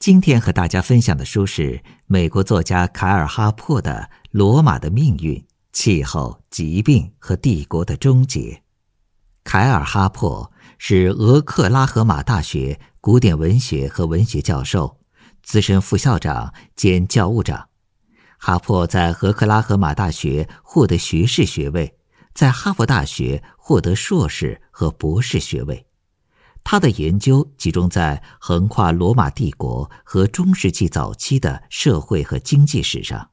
今天和大家分享的书是美国作家凯尔·哈珀的《罗马的命运：气候、疾病和帝国的终结》。凯尔·哈珀是俄克拉荷马大学古典文学和文学教授、资深副校长兼教务长。哈珀在俄克拉荷马大学获得学士学位，在哈佛大学获得硕士和博士学位。他的研究集中在横跨罗马帝国和中世纪早期的社会和经济史上。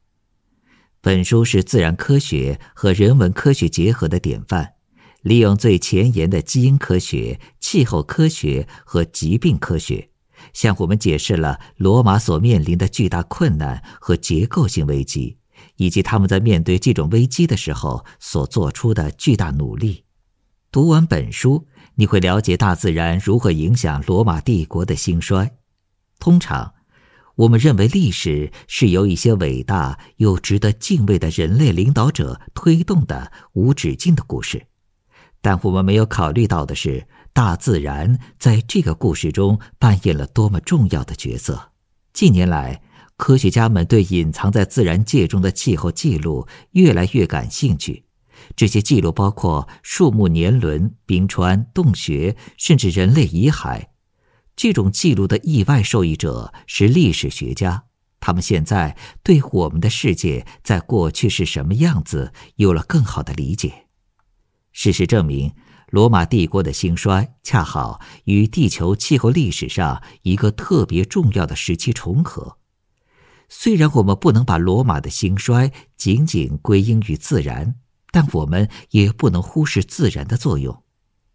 本书是自然科学和人文科学结合的典范，利用最前沿的基因科学、气候科学和疾病科学，向我们解释了罗马所面临的巨大困难和结构性危机，以及他们在面对这种危机的时候所做出的巨大努力。读完本书。你会了解大自然如何影响罗马帝国的兴衰。通常，我们认为历史是由一些伟大又值得敬畏的人类领导者推动的无止境的故事，但我们没有考虑到的是，大自然在这个故事中扮演了多么重要的角色。近年来，科学家们对隐藏在自然界中的气候记录越来越感兴趣。这些记录包括树木年轮、冰川、洞穴，甚至人类遗骸。这种记录的意外受益者是历史学家，他们现在对我们的世界在过去是什么样子有了更好的理解。事实证明，罗马帝国的兴衰恰好与地球气候历史上一个特别重要的时期重合。虽然我们不能把罗马的兴衰仅仅归因于自然。但我们也不能忽视自然的作用。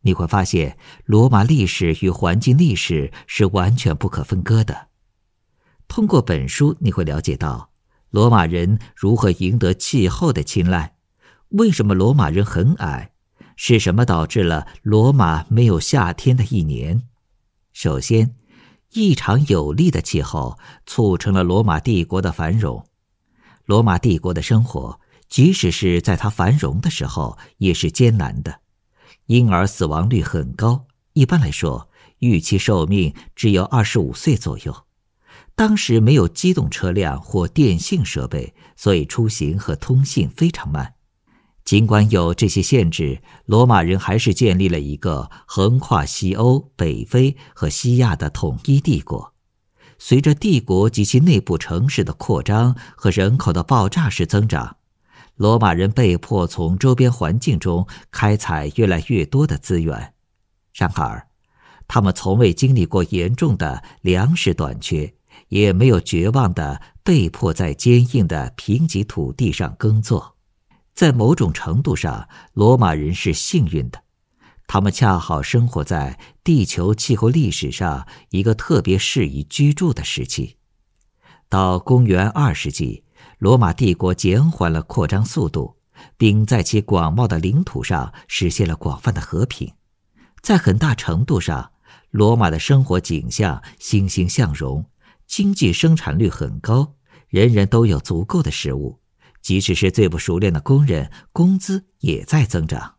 你会发现，罗马历史与环境历史是完全不可分割的。通过本书，你会了解到罗马人如何赢得气候的青睐，为什么罗马人很矮，是什么导致了罗马没有夏天的一年。首先，异常有利的气候促成了罗马帝国的繁荣。罗马帝国的生活。即使是在它繁荣的时候，也是艰难的，婴儿死亡率很高，一般来说，预期寿命只有二十五岁左右。当时没有机动车辆或电信设备，所以出行和通信非常慢。尽管有这些限制，罗马人还是建立了一个横跨西欧、北非和西亚的统一帝国。随着帝国及其内部城市的扩张和人口的爆炸式增长。罗马人被迫从周边环境中开采越来越多的资源，然而，他们从未经历过严重的粮食短缺，也没有绝望的被迫在坚硬的贫瘠土地上耕作。在某种程度上，罗马人是幸运的，他们恰好生活在地球气候历史上一个特别适宜居住的时期。到公元二世纪。罗马帝国减缓了扩张速度，并在其广袤的领土上实现了广泛的和平。在很大程度上，罗马的生活景象欣欣向荣，经济生产率很高，人人都有足够的食物。即使是最不熟练的工人，工资也在增长。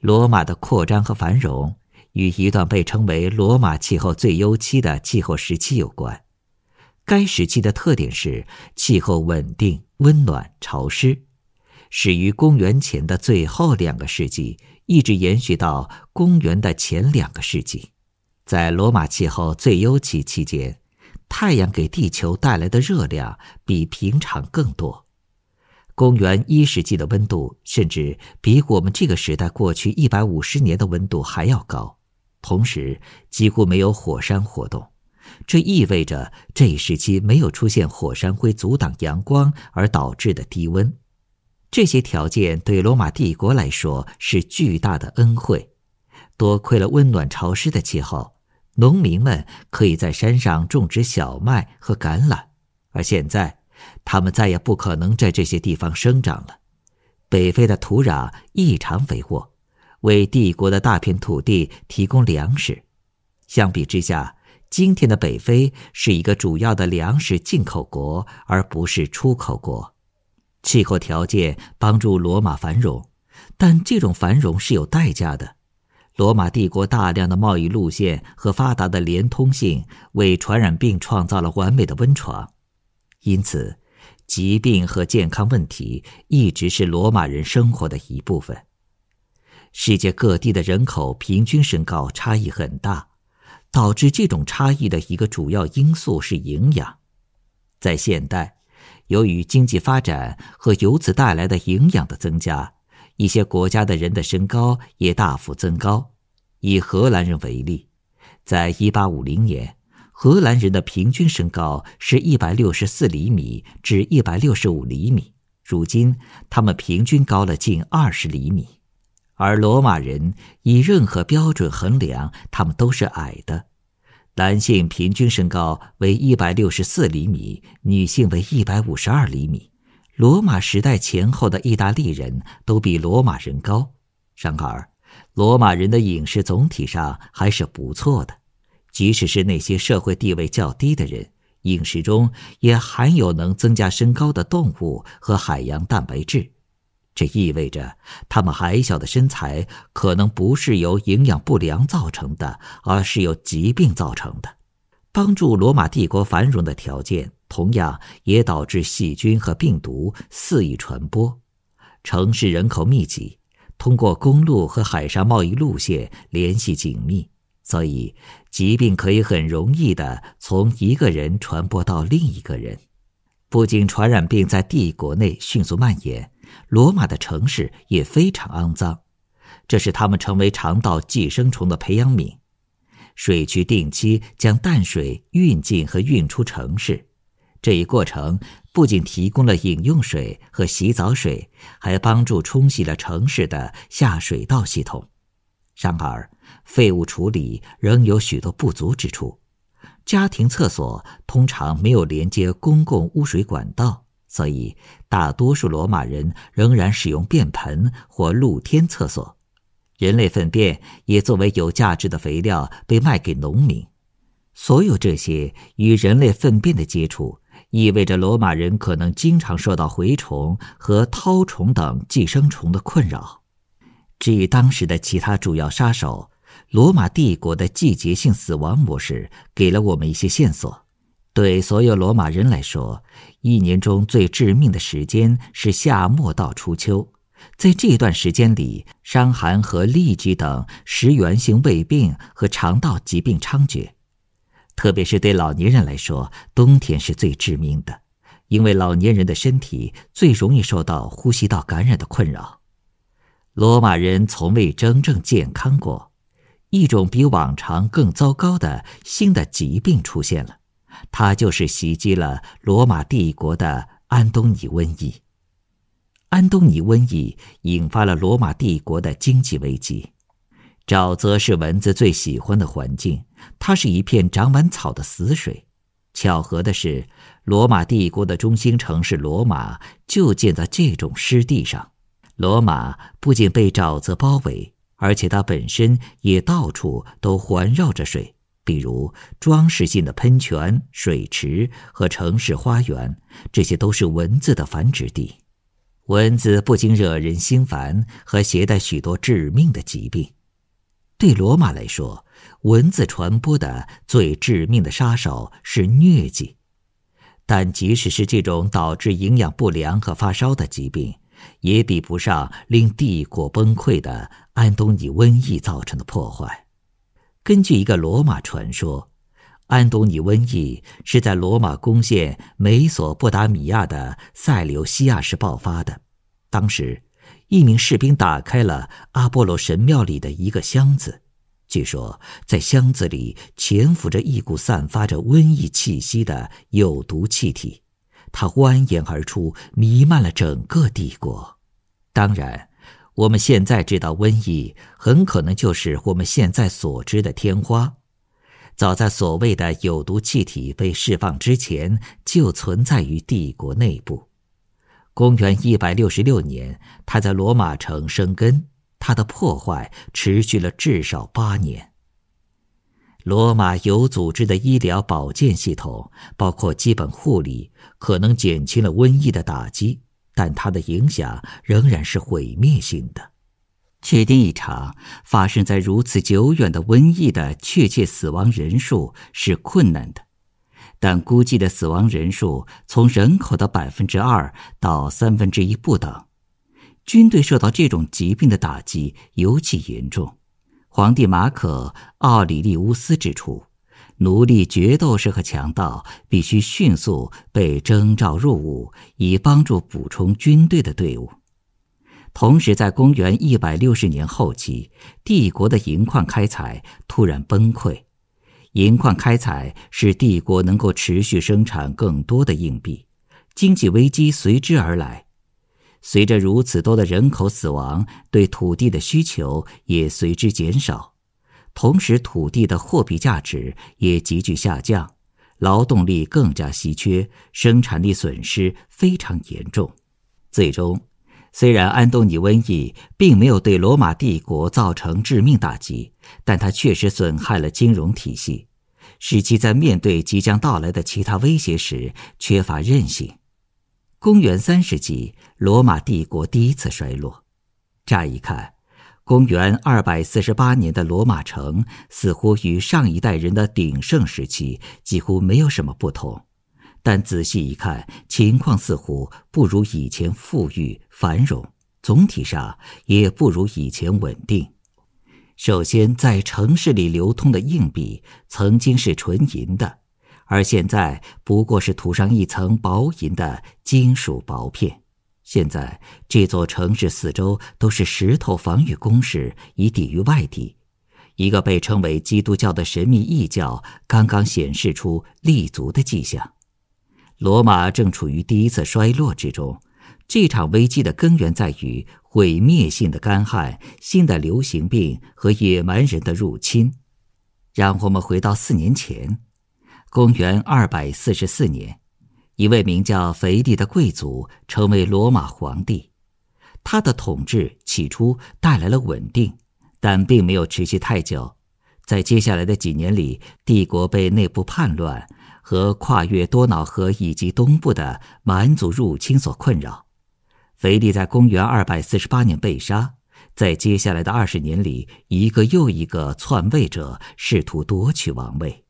罗马的扩张和繁荣与一段被称为“罗马气候最优期”的气候时期有关。该时期的特点是气候稳定、温暖、潮湿，始于公元前的最后两个世纪，一直延续到公元的前两个世纪。在罗马气候最优期期间，太阳给地球带来的热量比平常更多。公元一世纪的温度甚至比我们这个时代过去一百五十年的温度还要高，同时几乎没有火山活动。这意味着这一时期没有出现火山灰阻挡阳光而导致的低温。这些条件对罗马帝国来说是巨大的恩惠。多亏了温暖潮湿的气候，农民们可以在山上种植小麦和橄榄。而现在，他们再也不可能在这些地方生长了。北非的土壤异常肥沃，为帝国的大片土地提供粮食。相比之下，今天的北非是一个主要的粮食进口国，而不是出口国。气候条件帮助罗马繁荣，但这种繁荣是有代价的。罗马帝国大量的贸易路线和发达的连通性为传染病创造了完美的温床，因此，疾病和健康问题一直是罗马人生活的一部分。世界各地的人口平均身高差异很大。导致这种差异的一个主要因素是营养。在现代，由于经济发展和由此带来的营养的增加，一些国家的人的身高也大幅增高。以荷兰人为例，在1850年，荷兰人的平均身高是一百六十四厘米至一百六十五厘米，如今他们平均高了近二十厘米。而罗马人以任何标准衡量，他们都是矮的。男性平均身高为一百六十四厘米，女性为一百五十二厘米。罗马时代前后的意大利人都比罗马人高。然而，罗马人的饮食总体上还是不错的，即使是那些社会地位较低的人，饮食中也含有能增加身高的动物和海洋蛋白质。这意味着，他们矮小的身材可能不是由营养不良造成的，而是由疾病造成的。帮助罗马帝国繁荣的条件，同样也导致细菌和病毒肆意传播。城市人口密集，通过公路和海上贸易路线联系紧密，所以疾病可以很容易的从一个人传播到另一个人。不仅传染病在帝国内迅速蔓延。罗马的城市也非常肮脏，这使他们成为肠道寄生虫的培养皿。水渠定期将淡水运进和运出城市，这一过程不仅提供了饮用水和洗澡水，还帮助冲洗了城市的下水道系统。然而，废物处理仍有许多不足之处。家庭厕所通常没有连接公共污水管道，所以。大多数罗马人仍然使用便盆或露天厕所，人类粪便也作为有价值的肥料被卖给农民。所有这些与人类粪便的接触，意味着罗马人可能经常受到蛔虫和绦虫等寄生虫的困扰。至于当时的其他主要杀手，罗马帝国的季节性死亡模式给了我们一些线索。对所有罗马人来说，一年中最致命的时间是夏末到初秋。在这段时间里，伤寒和痢疾等食源性胃病和肠道疾病猖獗。特别是对老年人来说，冬天是最致命的，因为老年人的身体最容易受到呼吸道感染的困扰。罗马人从未真正健康过。一种比往常更糟糕的新的疾病出现了。它就是袭击了罗马帝国的安东尼瘟疫。安东尼瘟疫引发了罗马帝国的经济危机。沼泽是蚊子最喜欢的环境，它是一片长满草的死水。巧合的是，罗马帝国的中心城市罗马就建在这种湿地上。罗马不仅被沼泽包围，而且它本身也到处都环绕着水。比如装饰性的喷泉、水池和城市花园，这些都是蚊子的繁殖地。蚊子不仅惹人心烦，还携带许多致命的疾病。对罗马来说，蚊子传播的最致命的杀手是疟疾。但即使是这种导致营养不良和发烧的疾病，也比不上令帝国崩溃的安东尼瘟疫造成的破坏。根据一个罗马传说，安东尼瘟疫是在罗马攻陷美索不达米亚的塞琉西亚时爆发的。当时，一名士兵打开了阿波罗神庙里的一个箱子，据说在箱子里潜伏着一股散发着瘟疫气息的有毒气体，它蜿蜒而出，弥漫了整个帝国。当然。我们现在知道，瘟疫很可能就是我们现在所知的天花。早在所谓的有毒气体被释放之前，就存在于帝国内部。公元166年，它在罗马城生根，它的破坏持续了至少八年。罗马有组织的医疗保健系统，包括基本护理，可能减轻了瘟疫的打击。但它的影响仍然是毁灭性的。确定一场发生在如此久远的瘟疫的确切死亡人数是困难的，但估计的死亡人数从人口的百分之二到三分之一不等。军队受到这种疾病的打击尤其严重。皇帝马可·奥里利乌斯指出。奴隶、决斗士和强盗必须迅速被征召入伍，以帮助补充军队的队伍。同时，在公元一百六十年后期，帝国的银矿开采突然崩溃。银矿开采使帝国能够持续生产更多的硬币，经济危机随之而来。随着如此多的人口死亡，对土地的需求也随之减少。同时，土地的货币价值也急剧下降，劳动力更加稀缺，生产力损失非常严重。最终，虽然安东尼瘟疫并没有对罗马帝国造成致命打击，但它确实损害了金融体系，使其在面对即将到来的其他威胁时缺乏韧性。公元三世纪，罗马帝国第一次衰落。乍一看，公元二百四十八年的罗马城似乎与上一代人的鼎盛时期几乎没有什么不同，但仔细一看，情况似乎不如以前富裕繁荣，总体上也不如以前稳定。首先，在城市里流通的硬币曾经是纯银的，而现在不过是涂上一层薄银的金属薄片。现在，这座城市四周都是石头防御工事，以抵御外敌。一个被称为基督教的神秘异教刚刚显示出立足的迹象。罗马正处于第一次衰落之中。这场危机的根源在于毁灭性的干旱、新的流行病和野蛮人的入侵。让我们回到四年前，公元二百四十四年。一位名叫腓力的贵族成为罗马皇帝，他的统治起初带来了稳定，但并没有持续太久。在接下来的几年里，帝国被内部叛乱和跨越多瑙河以及东部的蛮族入侵所困扰。腓力在公元二百四十八年被杀，在接下来的二十年里，一个又一个篡位者试图夺取王位，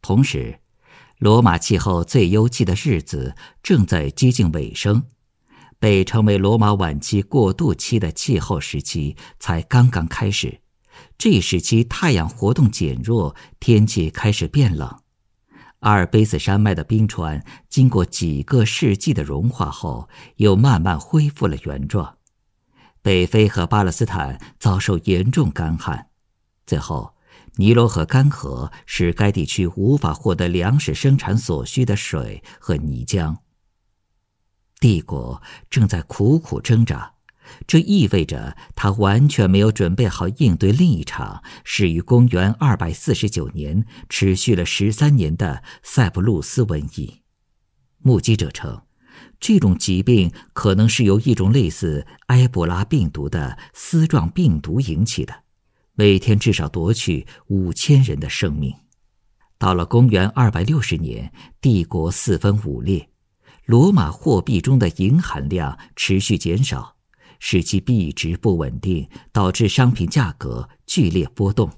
同时。罗马气候最优气的日子正在接近尾声，被称为罗马晚期过渡期的气候时期才刚刚开始。这一时期，太阳活动减弱，天气开始变冷。阿尔卑斯山脉的冰川经过几个世纪的融化后，又慢慢恢复了原状。北非和巴勒斯坦遭受严重干旱，最后。尼罗河干涸，使该地区无法获得粮食生产所需的水和泥浆。帝国正在苦苦挣扎，这意味着他完全没有准备好应对另一场始于公元249年、持续了十三年的塞浦路斯瘟疫。目击者称，这种疾病可能是由一种类似埃博拉病毒的丝状病毒引起的。每天至少夺去五千人的生命。到了公元二百六十年，帝国四分五裂，罗马货币中的银含量持续减少，使其币值不稳定，导致商品价格剧烈波动。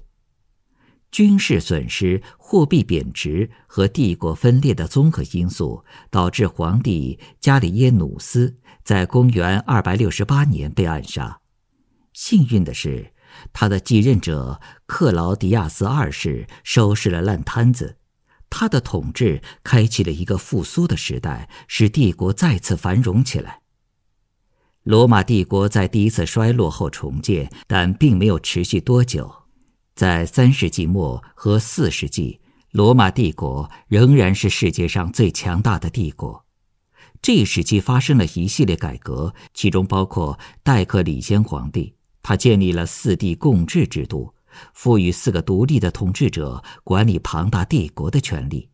军事损失、货币贬值和帝国分裂的综合因素，导致皇帝加里耶努斯在公元二百六十八年被暗杀。幸运的是。他的继任者克劳迪亚斯二世收拾了烂摊子，他的统治开启了一个复苏的时代，使帝国再次繁荣起来。罗马帝国在第一次衰落后重建，但并没有持续多久。在三世纪末和四世纪，罗马帝国仍然是世界上最强大的帝国。这一时期发生了一系列改革，其中包括戴克里先皇帝。他建立了四帝共治制度，赋予四个独立的统治者管理庞大帝国的权利。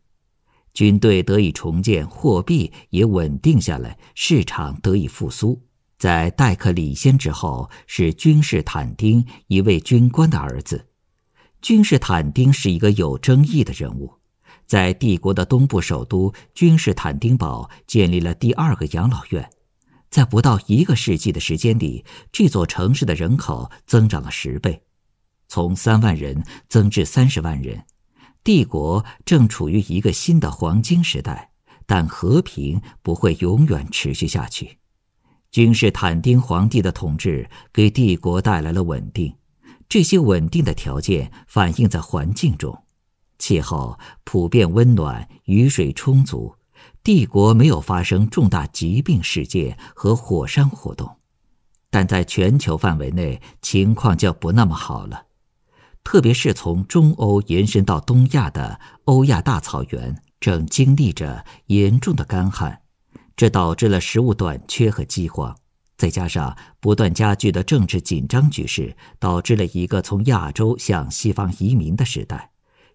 军队得以重建，货币也稳定下来，市场得以复苏。在戴克里先之后，是君士坦丁，一位军官的儿子。君士坦丁是一个有争议的人物，在帝国的东部首都君士坦丁堡建立了第二个养老院。在不到一个世纪的时间里这座城市的人口增长了十倍从三万人增至三十万人帝国正处于一个新的黄金时代但和平不会永远持续下去君士坦丁皇帝的统治给帝国带来了稳定这些稳定的条件反映在环境中气候普遍温暖雨水充足帝国没有发生重大疾病事件和火山活动，但在全球范围内情况就不那么好了。特别是从中欧延伸到东亚的欧亚大草原正经历着严重的干旱，这导致了食物短缺和饥荒。再加上不断加剧的政治紧张局势，导致了一个从亚洲向西方移民的时代。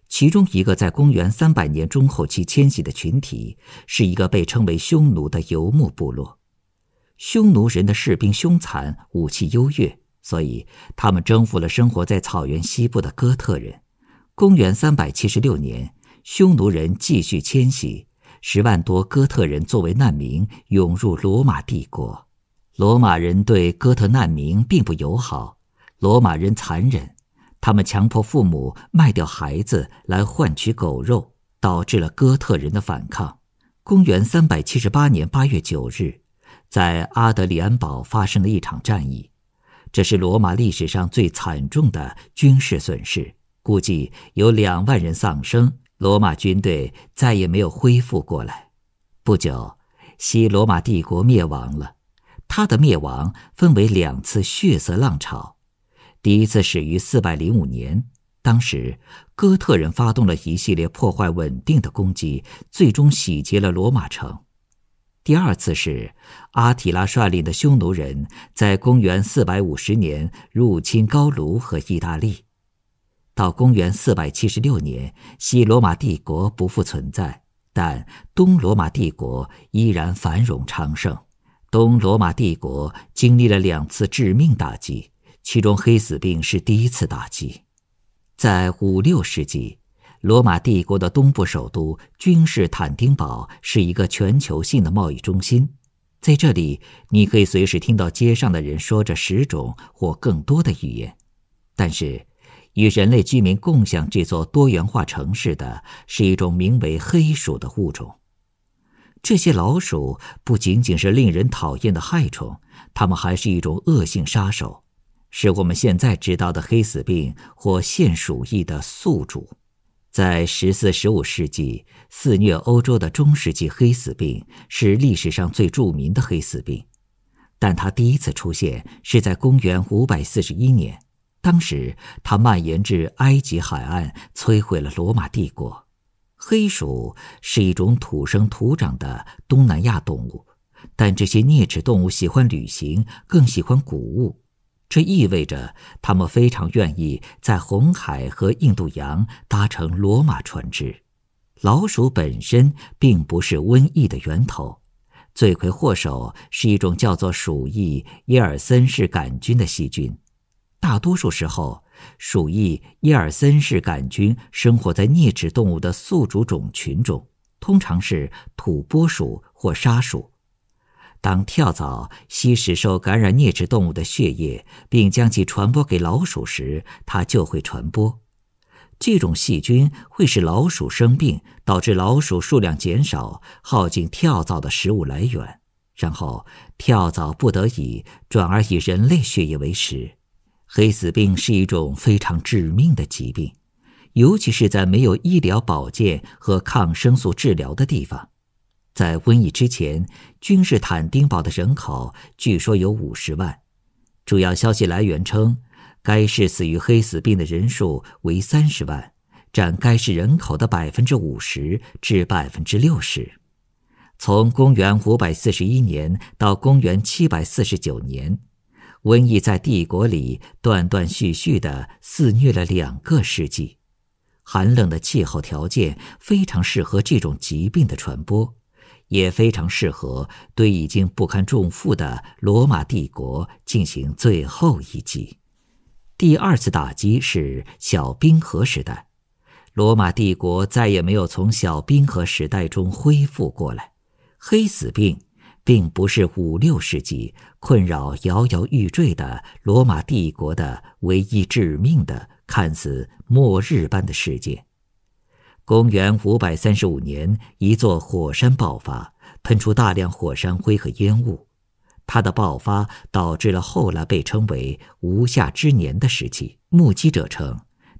其中一个在公元三百年中后期迁徙的群体，是一个被称为匈奴的游牧部落。匈奴人的士兵凶残，武器优越，所以他们征服了生活在草原西部的哥特人。公元三百七十六年，匈奴人继续迁徙，十万多哥特人作为难民涌入罗马帝国。罗马人对哥特难民并不友好，罗马人残忍。他们强迫父母卖掉孩子来换取狗肉，导致了哥特人的反抗。公元三百七十八年八月九日，在阿德里安堡发生了一场战役，这是罗马历史上最惨重的军事损失，估计有两万人丧生。罗马军队再也没有恢复过来。不久，西罗马帝国灭亡了，它的灭亡分为两次血色浪潮。第一次始于四百零五年，当时哥特人发动了一系列破坏稳定的攻击，最终洗劫了罗马城。第二次是阿提拉率领的匈奴人在公元四百五十年入侵高卢和意大利。到公元四百七十六年，西罗马帝国不复存在，但东罗马帝国依然繁荣昌盛。东罗马帝国经历了两次致命打击。其中黑死病是第一次打击，在五六世纪，罗马帝国的东部首都君士坦丁堡是一个全球性的贸易中心，在这里你可以随时听到街上的人说着十种或更多的语言。但是，与人类居民共享这座多元化城市的是一种名为黑鼠的物种。这些老鼠不仅仅是令人讨厌的害虫，它们还是一种恶性杀手。是我们现在知道的黑死病或现鼠疫的宿主，在十四、十五世纪肆虐欧洲的中世纪黑死病是历史上最著名的黑死病，但它第一次出现是在公元五百四十一年，当时它蔓延至埃及海岸，摧毁了罗马帝国。黑鼠是一种土生土长的东南亚动物，但这些啮齿动物喜欢旅行，更喜欢谷物。这意味着他们非常愿意在红海和印度洋搭乘罗马船只。老鼠本身并不是瘟疫的源头，罪魁祸首是一种叫做鼠疫耶尔森氏杆菌的细菌。大多数时候，鼠疫耶尔森氏杆菌生活在啮齿动物的宿主种群中，通常是土拨鼠或沙鼠。当跳蚤吸食受感染啮齿动物的血液，并将其传播给老鼠时，它就会传播。这种细菌会使老鼠生病，导致老鼠数量减少，耗尽跳蚤的食物来源，然后跳蚤不得已转而以人类血液为食。黑死病是一种非常致命的疾病，尤其是在没有医疗保健和抗生素治疗的地方。在瘟疫之前，君士坦丁堡的人口据说有五十万。主要消息来源称，该市死于黑死病的人数为三十万，占该市人口的百分之五十至百分之六十。从公元五百四十一年到公元七百四十九年，瘟疫在帝国里断断续续地肆虐了两个世纪。寒冷的气候条件非常适合这种疾病的传播。也非常适合对已经不堪重负的罗马帝国进行最后一击。第二次打击是小冰河时代，罗马帝国再也没有从小冰河时代中恢复过来。黑死病并不是五六世纪困扰摇摇欲坠的罗马帝国的唯一致命的、看似末日般的事件。公元五百三十五年，一座火山爆发，喷出大量火山灰和烟雾。它的爆发导致了后来被称为“无夏之年”的时期。目击者称，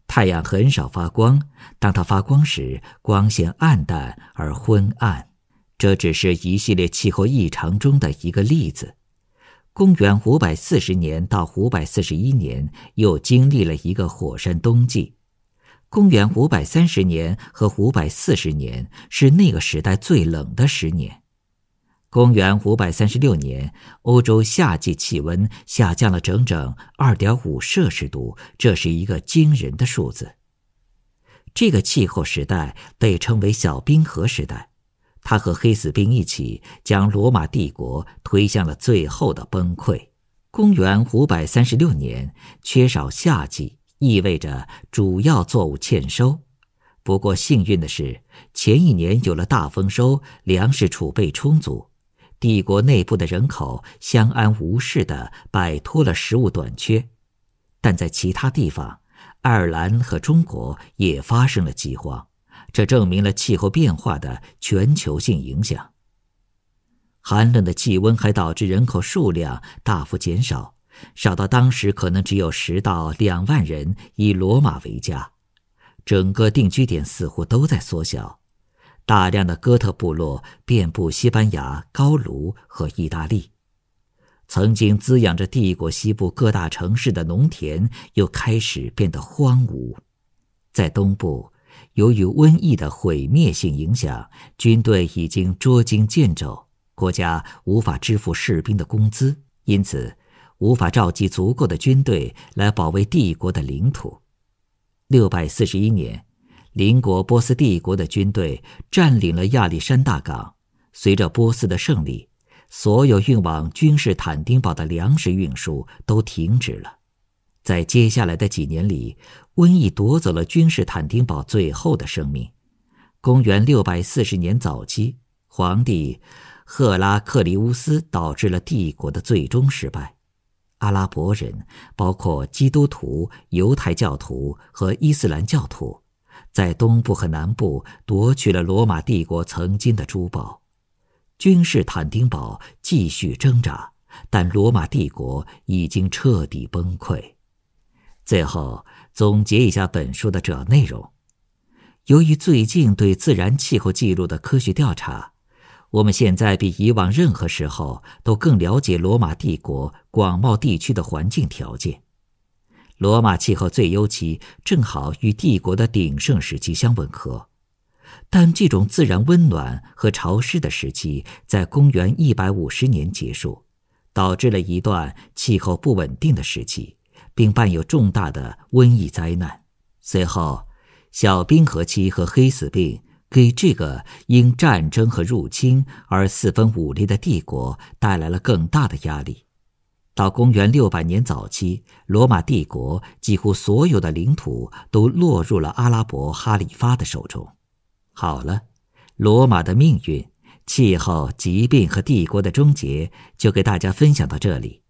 太阳很少发光，当它发光时，光线暗淡而昏暗。这只是一系列气候异常中的一个例子。公元五百四十年到五百四十一年，又经历了一个火山冬季。公元五百三十年和五百四十年是那个时代最冷的十年。公元五百三十六年，欧洲夏季气温下降了整整二点五摄氏度，这是一个惊人的数字。这个气候时代被称为“小冰河时代”，它和黑死病一起将罗马帝国推向了最后的崩溃。公元五百三十六年，缺少夏季。意味着主要作物欠收，不过幸运的是，前一年有了大丰收，粮食储备充足，帝国内部的人口相安无事地摆脱了食物短缺。但在其他地方，爱尔兰和中国也发生了饥荒，这证明了气候变化的全球性影响。寒冷的气温还导致人口数量大幅减少。少到当时可能只有十到两万人以罗马为家，整个定居点似乎都在缩小。大量的哥特部落遍布西班牙、高卢和意大利，曾经滋养着帝国西部各大城市的农田又开始变得荒芜。在东部，由于瘟疫的毁灭性影响，军队已经捉襟见肘，国家无法支付士兵的工资，因此。无法召集足够的军队来保卫帝国的领土。六百四十一年，邻国波斯帝国的军队占领了亚历山大港。随着波斯的胜利，所有运往君士坦丁堡的粮食运输都停止了。在接下来的几年里，瘟疫夺走了君士坦丁堡最后的生命。公元六百四十年早期，皇帝赫拉克利乌斯导致了帝国的最终失败。阿拉伯人，包括基督徒、犹太教徒和伊斯兰教徒，在东部和南部夺取了罗马帝国曾经的珠宝。君士坦丁堡继续挣扎，但罗马帝国已经彻底崩溃。最后，总结一下本书的主要内容：由于最近对自然气候记录的科学调查。我们现在比以往任何时候都更了解罗马帝国广袤地区的环境条件。罗马气候最优期正好与帝国的鼎盛时期相吻合，但这种自然温暖和潮湿的时期在公元一百五十年结束，导致了一段气候不稳定的时期，并伴有重大的瘟疫灾难。随后，小冰河期和黑死病。给这个因战争和入侵而四分五裂的帝国带来了更大的压力。到公元六百年早期，罗马帝国几乎所有的领土都落入了阿拉伯哈里发的手中。好了，罗马的命运、气候、疾病和帝国的终结，就给大家分享到这里。